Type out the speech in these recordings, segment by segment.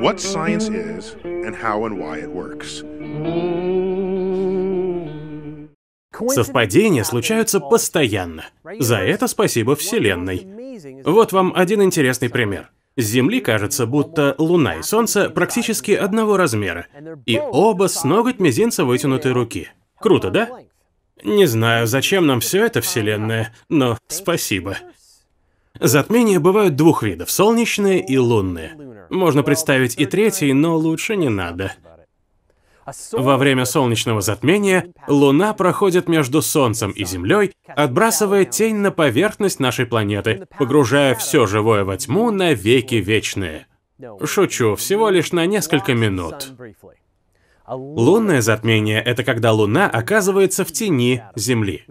what science is and how and why it works. Совпадения случаются постоянно. За это спасибо Вселенной. Вот вам один интересный пример. С Земли кажется, будто Луна и Солнце практически одного размера, и оба с ноготь мизинца вытянутой руки. Круто, да? Не знаю, зачем нам все это, Вселенная, но спасибо. Затмения бывают двух видов – солнечные и лунные. Можно представить и третий, но лучше не надо. Во время солнечного затмения Луна проходит между Солнцем и Землей, отбрасывая тень на поверхность нашей планеты, погружая все живое во тьму на веки вечные. Шучу, всего лишь на несколько минут. Лунное затмение — это когда Луна оказывается в тени Земли.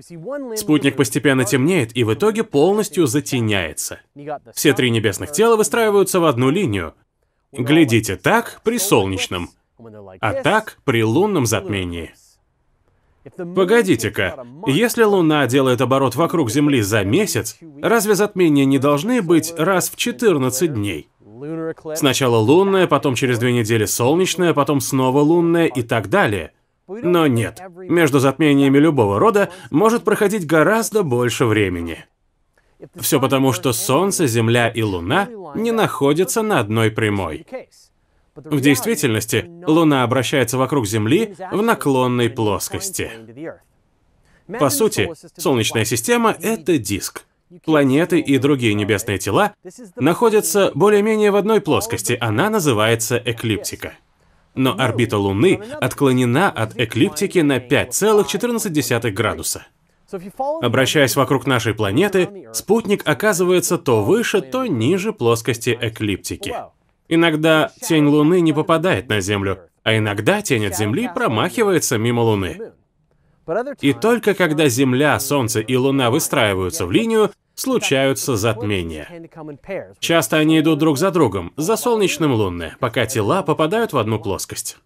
Спутник постепенно темнеет и в итоге полностью затеняется. Все три небесных тела выстраиваются в одну линию. Глядите так при солнечном, а так при лунном затмении. Погодите-ка, если Луна делает оборот вокруг Земли за месяц, разве затмения не должны быть раз в 14 дней? Сначала лунная, потом через две недели солнечная, потом снова лунная и так далее. Но нет, между затмениями любого рода может проходить гораздо больше времени. Все потому, что Солнце, Земля и Луна не находятся на одной прямой. В действительности, Луна обращается вокруг Земли в наклонной плоскости. По сути, Солнечная система — это диск планеты и другие небесные тела находятся более-менее в одной плоскости, она называется эклиптика. Но орбита Луны отклонена от эклиптики на 5,14 градуса. Обращаясь вокруг нашей планеты, спутник оказывается то выше, то ниже плоскости эклиптики. Иногда тень Луны не попадает на Землю, а иногда тень от Земли промахивается мимо Луны. И только когда Земля, Солнце и Луна выстраиваются в линию, случаются затмения. Часто они идут друг за другом, за солнечным лунное, пока тела попадают в одну плоскость.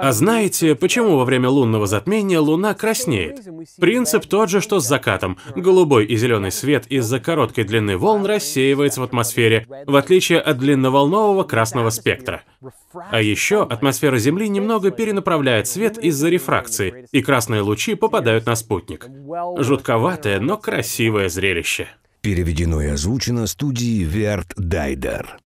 А знаете, почему во время лунного затмения луна краснеет? Принцип тот же, что с закатом. Голубой и зеленый свет из-за короткой длины волн рассеивается в атмосфере, в отличие от длинноволнового красного спектра. А еще атмосфера Земли немного перенаправляет свет из-за рефракции, и красные лучи попадают на спутник. Жутковатое, но красивое зрелище. Переведено и озвучено студией Верт Дайдер.